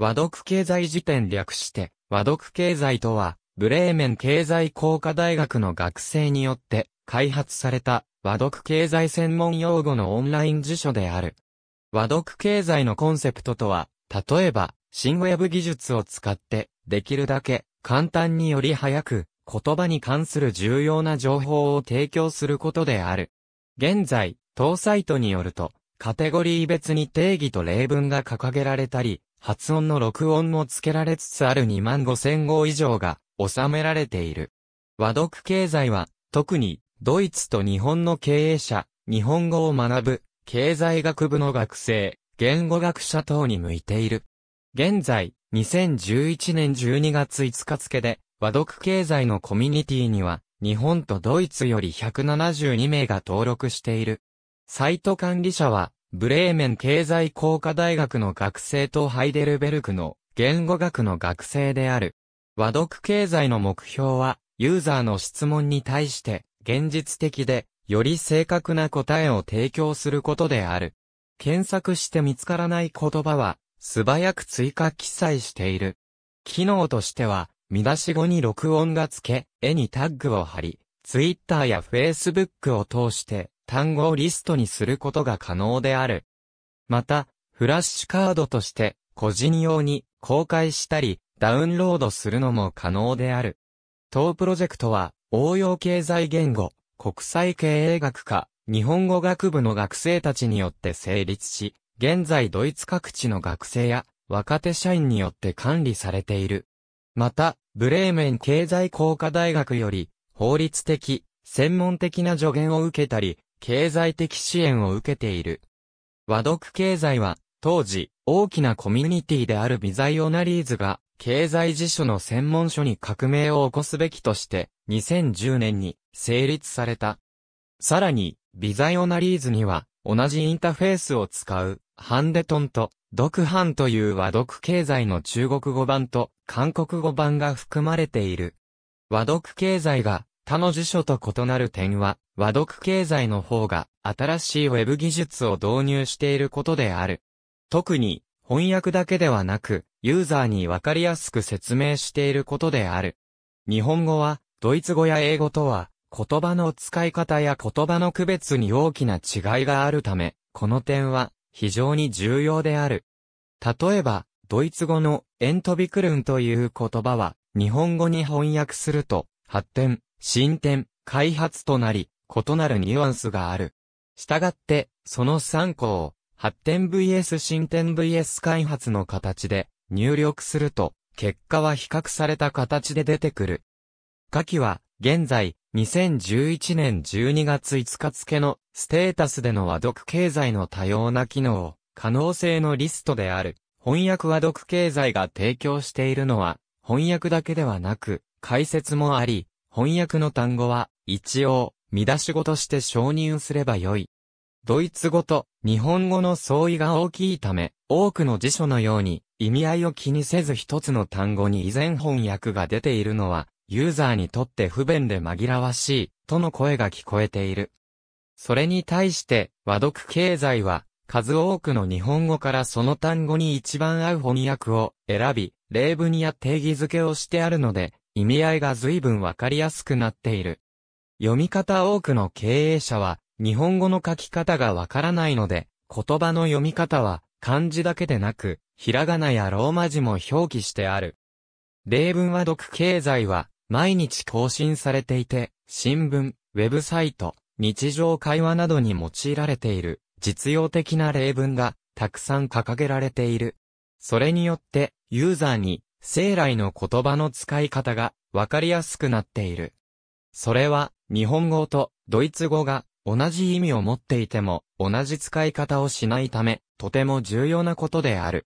和読経済辞典略して、和読経済とは、ブレーメン経済工科大学の学生によって開発された和読経済専門用語のオンライン辞書である。和読経済のコンセプトとは、例えば、新ウェブ技術を使って、できるだけ簡単により早く、言葉に関する重要な情報を提供することである。現在、当サイトによると、カテゴリー別に定義と例文が掲げられたり、発音の録音も付けられつつある2万5千語以上が収められている。和読経済は、特にドイツと日本の経営者、日本語を学ぶ、経済学部の学生、言語学者等に向いている。現在、2011年12月5日付で、和読経済のコミュニティには、日本とドイツより172名が登録している。サイト管理者は、ブレーメン経済工科大学の学生とハイデルベルクの言語学の学生である。和読経済の目標は、ユーザーの質問に対して現実的で、より正確な答えを提供することである。検索して見つからない言葉は、素早く追加記載している。機能としては、見出し後に録音が付け、絵にタッグを貼り、Twitter や Facebook を通して、単語をリストにすることが可能である。また、フラッシュカードとして、個人用に公開したり、ダウンロードするのも可能である。当プロジェクトは、応用経済言語、国際経営学科、日本語学部の学生たちによって成立し、現在ドイツ各地の学生や若手社員によって管理されている。また、ブレーメン経済工科大学より、法律的、専門的な助言を受けたり、経済的支援を受けている。和読経済は、当時、大きなコミュニティであるビザイオナリーズが、経済辞書の専門書に革命を起こすべきとして、2010年に成立された。さらに、ビザイオナリーズには、同じインターフェースを使う、ハンデトンと、ハ版という和読経済の中国語版と韓国語版が含まれている。和読経済が他の辞書と異なる点は、和読経済の方が新しいウェブ技術を導入していることである。特に翻訳だけではなく、ユーザーにわかりやすく説明していることである。日本語は、ドイツ語や英語とは、言葉の使い方や言葉の区別に大きな違いがあるため、この点は非常に重要である。例えば、ドイツ語のエントビクルンという言葉は、日本語に翻訳すると、発展、進展、開発となり、異なるニュアンスがある。したがって、その3項を、発展 VS 進展 VS 開発の形で入力すると、結果は比較された形で出てくる。下記は、現在、2011年12月5日付のステータスでの和読経済の多様な機能、可能性のリストである、翻訳和読経済が提供しているのは、翻訳だけではなく、解説もあり、翻訳の単語は、一応、見出し語として承認すればよい。ドイツ語と日本語の相違が大きいため、多くの辞書のように意味合いを気にせず一つの単語に依然翻訳が出ているのは、ユーザーにとって不便で紛らわしい、との声が聞こえている。それに対して、和読経済は、数多くの日本語からその単語に一番合う翻訳を選び、例文や定義づけをしてあるので、意味合いが随分わかりやすくなっている。読み方多くの経営者は、日本語の書き方がわからないので、言葉の読み方は、漢字だけでなく、ひらがなやローマ字も表記してある。例文は読経済は、毎日更新されていて、新聞、ウェブサイト、日常会話などに用いられている、実用的な例文が、たくさん掲げられている。それによって、ユーザーに生来の言葉の使い方がわかりやすくなっている。それは、日本語とドイツ語が同じ意味を持っていても同じ使い方をしないため、とても重要なことである。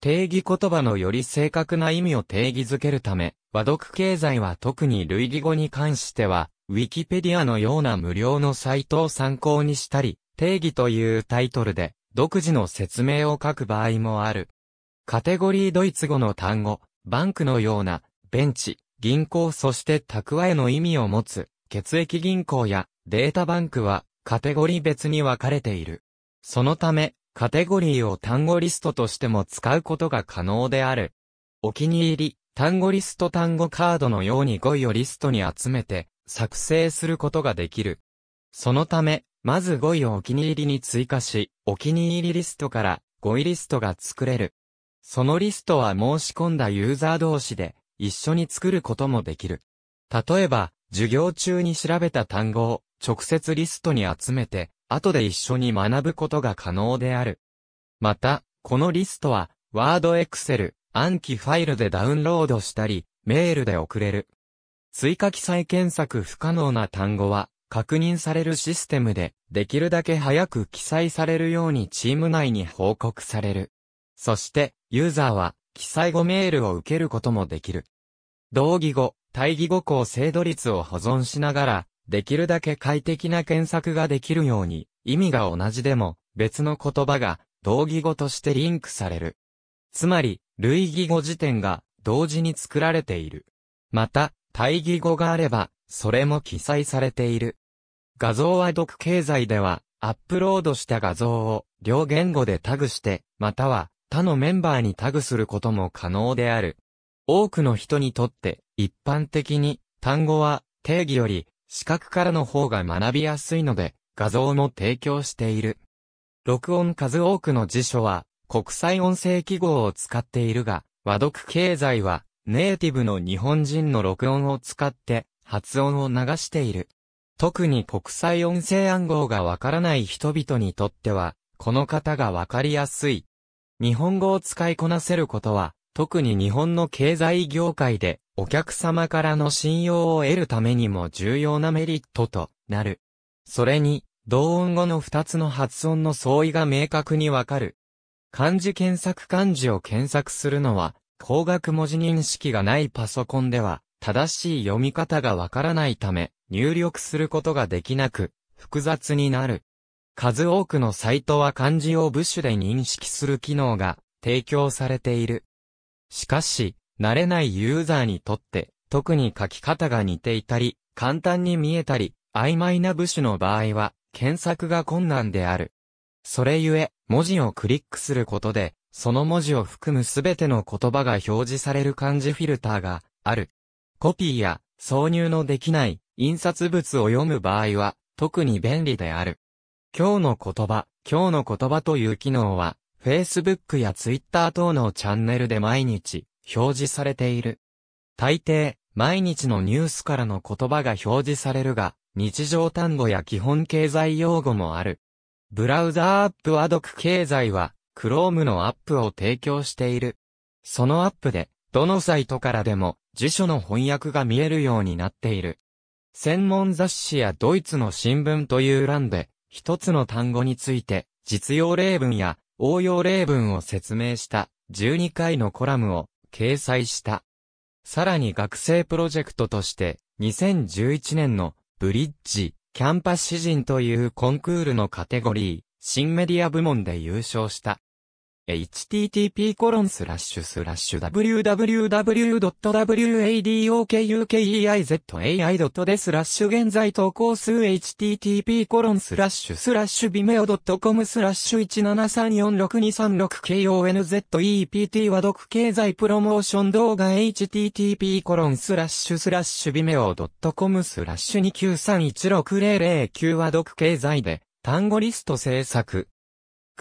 定義言葉のより正確な意味を定義づけるため、和読経済は特に類義語に関しては、ウィキペディアのような無料のサイトを参考にしたり、定義というタイトルで独自の説明を書く場合もある。カテゴリードイツ語の単語、バンクのような、ベンチ、銀行そして蓄えの意味を持つ、血液銀行やデータバンクはカテゴリー別に分かれている。そのため、カテゴリーを単語リストとしても使うことが可能である。お気に入り、単語リスト単語カードのように語彙をリストに集めて作成することができる。そのため、まず語彙をお気に入りに追加し、お気に入りリストから語彙リストが作れる。そのリストは申し込んだユーザー同士で一緒に作ることもできる。例えば、授業中に調べた単語を直接リストに集めて、後で一緒に学ぶことが可能である。また、このリストは、Word Excel、暗記ファイルでダウンロードしたり、メールで送れる。追加記載検索不可能な単語は、確認されるシステムで、できるだけ早く記載されるようにチーム内に報告される。そして、ユーザーは、記載後メールを受けることもできる。同義語、対義語構成度率を保存しながら、できるだけ快適な検索ができるように、意味が同じでも、別の言葉が、同義語としてリンクされる。つまり、類義語辞典が、同時に作られている。また、対義語があれば、それも記載されている。画像は読経済では、アップロードした画像を両言語でタグして、または他のメンバーにタグすることも可能である。多くの人にとって一般的に単語は定義より視覚からの方が学びやすいので画像も提供している。録音数多くの辞書は国際音声記号を使っているが和読経済はネイティブの日本人の録音を使って発音を流している。特に国際音声暗号がわからない人々にとっては、この方がわかりやすい。日本語を使いこなせることは、特に日本の経済業界で、お客様からの信用を得るためにも重要なメリットとなる。それに、同音語の二つの発音の相違が明確にわかる。漢字検索漢字を検索するのは、光学文字認識がないパソコンでは、正しい読み方がわからないため、入力することができなく、複雑になる。数多くのサイトは漢字を部首で認識する機能が提供されている。しかし、慣れないユーザーにとって、特に書き方が似ていたり、簡単に見えたり、曖昧な部首の場合は、検索が困難である。それゆえ、文字をクリックすることで、その文字を含むすべての言葉が表示される漢字フィルターがある。コピーや挿入のできない印刷物を読む場合は特に便利である。今日の言葉、今日の言葉という機能は、Facebook や Twitter 等のチャンネルで毎日表示されている。大抵、毎日のニュースからの言葉が表示されるが、日常単語や基本経済用語もある。ブラウザーアップアドク経済は、Chrome のアップを提供している。そのアップで、どのサイトからでも辞書の翻訳が見えるようになっている。専門雑誌やドイツの新聞という欄で、一つの単語について、実用例文や応用例文を説明した12回のコラムを掲載した。さらに学生プロジェクトとして、2011年のブリッジ、キャンパス詩人というコンクールのカテゴリー、新メディア部門で優勝した。http://www.wadokukei.ai.de z スラッシュ現在投稿数 http://vimeo.com スラッシュ 17346236konzept 和読経済プロモーション動画 http://vimeo.com スラッシュ293160009和読経済で単語リスト制作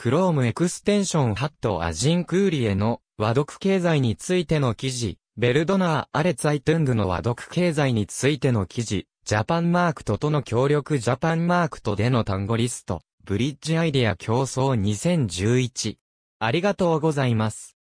Chrome エクステンションハットアジンクーリエの和読経済についての記事、ベルドナー・アレツアイトゥングの和読経済についての記事、ジャパンマークトとの協力ジャパンマークトでの単語リスト、ブリッジアイデア競争2011。ありがとうございます。